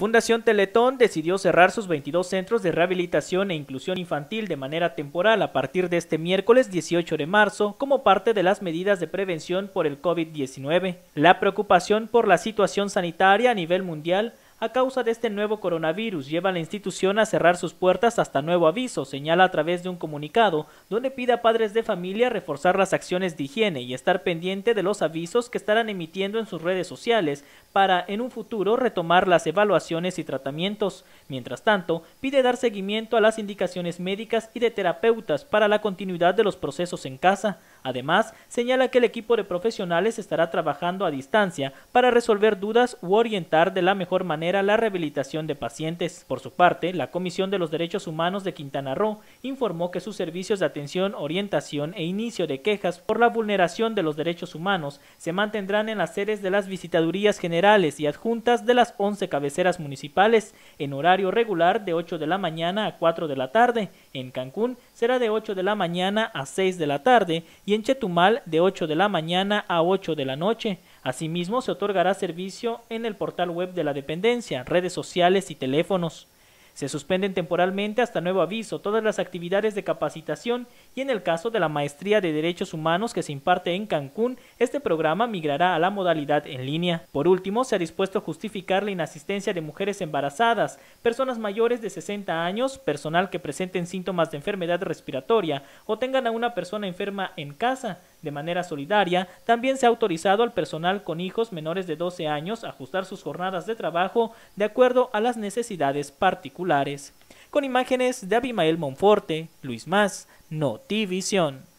Fundación Teletón decidió cerrar sus 22 centros de rehabilitación e inclusión infantil de manera temporal a partir de este miércoles 18 de marzo como parte de las medidas de prevención por el COVID-19. La preocupación por la situación sanitaria a nivel mundial a causa de este nuevo coronavirus lleva la institución a cerrar sus puertas hasta nuevo aviso, señala a través de un comunicado donde pide a padres de familia reforzar las acciones de higiene y estar pendiente de los avisos que estarán emitiendo en sus redes sociales para en un futuro retomar las evaluaciones y tratamientos. Mientras tanto, pide dar seguimiento a las indicaciones médicas y de terapeutas para la continuidad de los procesos en casa. Además, señala que el equipo de profesionales estará trabajando a distancia para resolver dudas u orientar de la mejor manera la rehabilitación de pacientes. Por su parte, la Comisión de los Derechos Humanos de Quintana Roo informó que sus servicios de atención, orientación e inicio de quejas por la vulneración de los derechos humanos se mantendrán en las sedes de las visitadurías generales y adjuntas de las 11 cabeceras municipales en horario regular de 8 de la mañana a 4 de la tarde. En Cancún será de 8 de la mañana a 6 de la tarde y en Chetumal de 8 de la mañana a 8 de la noche. Asimismo, se otorgará servicio en el portal web de la dependencia, redes sociales y teléfonos. Se suspenden temporalmente hasta nuevo aviso todas las actividades de capacitación y en el caso de la maestría de derechos humanos que se imparte en Cancún, este programa migrará a la modalidad en línea. Por último, se ha dispuesto a justificar la inasistencia de mujeres embarazadas, personas mayores de 60 años, personal que presenten síntomas de enfermedad respiratoria o tengan a una persona enferma en casa, de manera solidaria, también se ha autorizado al personal con hijos menores de 12 años ajustar sus jornadas de trabajo de acuerdo a las necesidades particulares. Con imágenes de Abimael Monforte, Luis Más, Notivision.